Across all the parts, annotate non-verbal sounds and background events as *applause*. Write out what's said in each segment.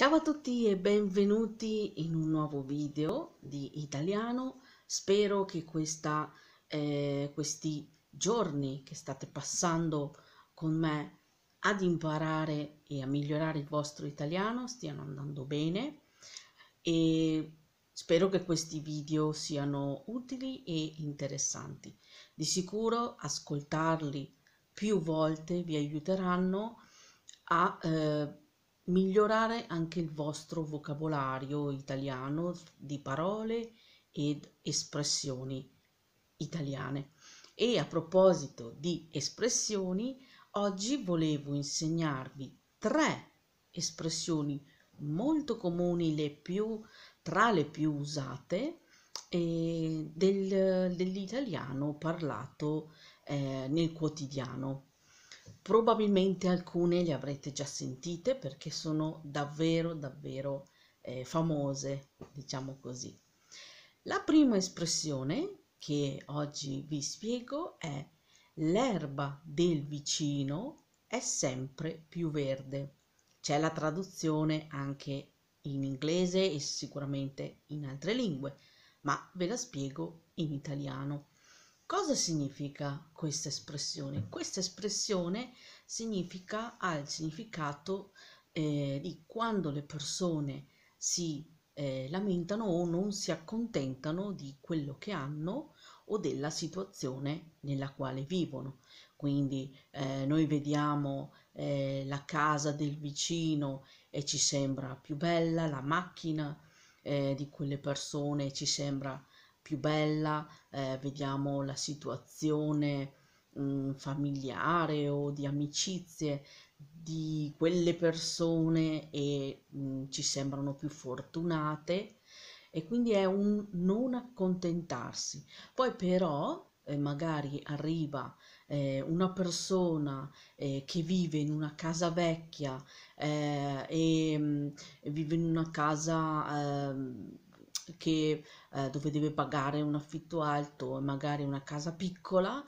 Ciao a tutti e benvenuti in un nuovo video di italiano. Spero che questa, eh, questi giorni che state passando con me ad imparare e a migliorare il vostro italiano stiano andando bene e spero che questi video siano utili e interessanti. Di sicuro ascoltarli più volte vi aiuteranno a... Eh, migliorare anche il vostro vocabolario italiano di parole ed espressioni italiane. E a proposito di espressioni, oggi volevo insegnarvi tre espressioni molto comuni, le più, tra le più usate eh, del, dell'italiano parlato eh, nel quotidiano probabilmente alcune le avrete già sentite perché sono davvero davvero eh, famose, diciamo così. La prima espressione che oggi vi spiego è l'erba del vicino è sempre più verde. C'è la traduzione anche in inglese e sicuramente in altre lingue, ma ve la spiego in italiano. Cosa significa questa espressione? Mm. Questa espressione significa, ha il significato eh, di quando le persone si eh, lamentano o non si accontentano di quello che hanno o della situazione nella quale vivono. Quindi eh, noi vediamo eh, la casa del vicino e ci sembra più bella, la macchina eh, di quelle persone ci sembra più più bella, eh, vediamo la situazione mh, mm, familiare o di amicizie di quelle persone e mh, mm, ci sembrano più fortunate e quindi è un non accontentarsi. Poi però eh, magari arriva eh, una persona eh, che vive in una casa vecchia eh, e mh, mm, vive in una casa ehm, che, eh, dove deve pagare un affitto alto e magari una casa piccola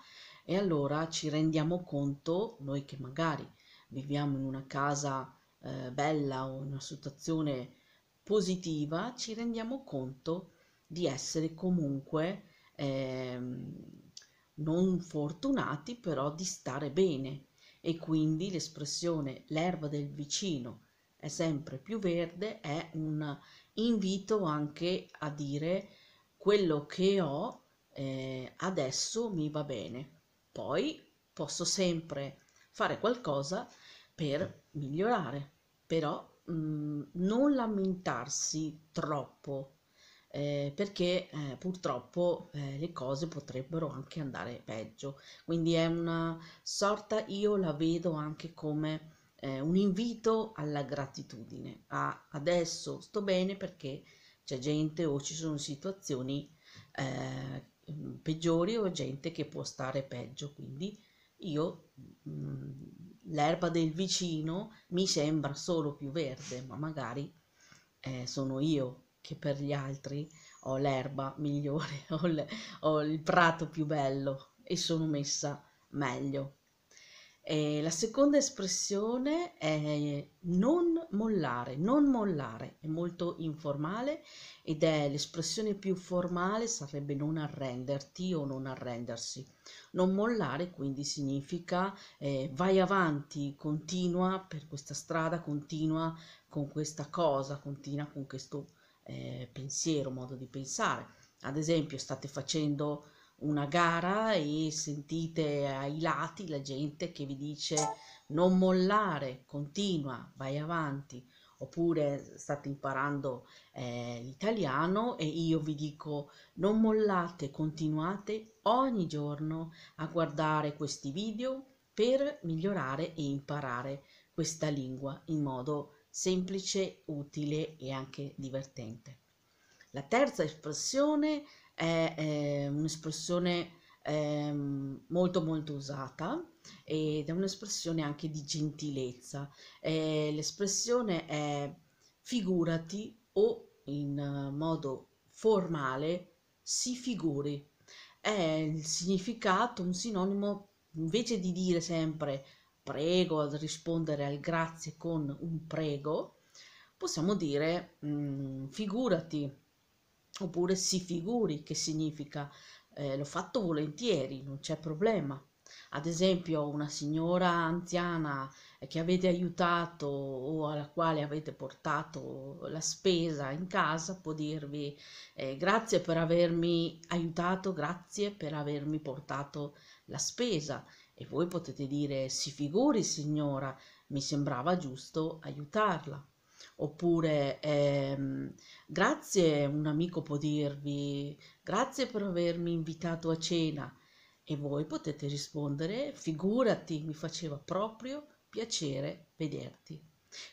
e allora ci rendiamo conto, noi che magari viviamo in una casa eh, bella o in una situazione positiva, ci rendiamo conto di essere comunque ehm, non fortunati, però di stare bene. E quindi l'espressione l'erba del vicino è sempre più verde è un invito anche a dire quello che ho eh, adesso mi va bene. Poi posso sempre fare qualcosa per migliorare, però mh, mm, non lamentarsi troppo. Eh, perché eh, purtroppo eh, le cose potrebbero anche andare peggio quindi è una sorta io la vedo anche come eh, un invito alla gratitudine, a adesso sto bene perché c'è gente o ci sono situazioni eh, mm, peggiori o gente che può stare peggio, quindi io mh, mm, l'erba del vicino mi sembra solo più verde, ma magari eh, sono io che per gli altri ho l'erba migliore, *laughs* ho, le, ho il prato più bello e sono messa meglio. E eh, la seconda espressione è non mollare, non mollare, è molto informale ed è l'espressione più formale, sarebbe non arrenderti o non arrendersi. Non mollare quindi significa eh, vai avanti, continua per questa strada, continua con questa cosa, continua con questo eh, pensiero, modo di pensare. Ad esempio state facendo una gara e sentite ai lati la gente che vi dice non mollare, continua, vai avanti, oppure state imparando eh, l'italiano e io vi dico non mollate, continuate ogni giorno a guardare questi video per migliorare e imparare questa lingua in modo semplice, utile e anche divertente. La terza espressione è eh, un'espressione eh, molto molto usata ed è un'espressione anche di gentilezza. Eh, l'espressione è figurati o in eh, modo formale si figuri. È il significato, un sinonimo, invece di dire sempre prego, rispondere al grazie con un prego, possiamo dire mh, mm, figurati oppure si figuri che significa eh, l'ho fatto volentieri, non c'è problema. Ad esempio una signora anziana eh, che avete aiutato o alla quale avete portato la spesa in casa può dirvi eh, grazie per avermi aiutato, grazie per avermi portato la spesa e voi potete dire si figuri signora, mi sembrava giusto aiutarla oppure ehm, grazie, un amico può dirvi grazie per avermi invitato a cena e voi potete rispondere figurati, mi faceva proprio piacere vederti.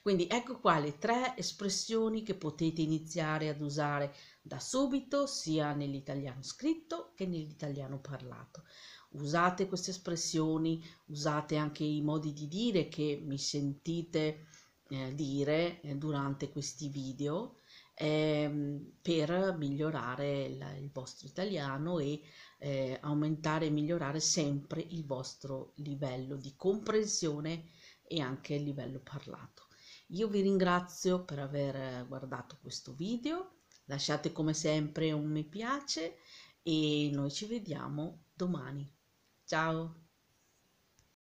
Quindi ecco qua le tre espressioni che potete iniziare ad usare da subito sia nell'italiano scritto che nell'italiano parlato. Usate queste espressioni, usate anche i modi di dire che mi sentite eh, dire eh, durante questi video ehm, per migliorare il, il, vostro italiano e eh, aumentare e migliorare sempre il vostro livello di comprensione e anche il livello parlato. Io vi ringrazio per aver guardato questo video, lasciate come sempre un mi piace e noi ci vediamo domani. Ciao!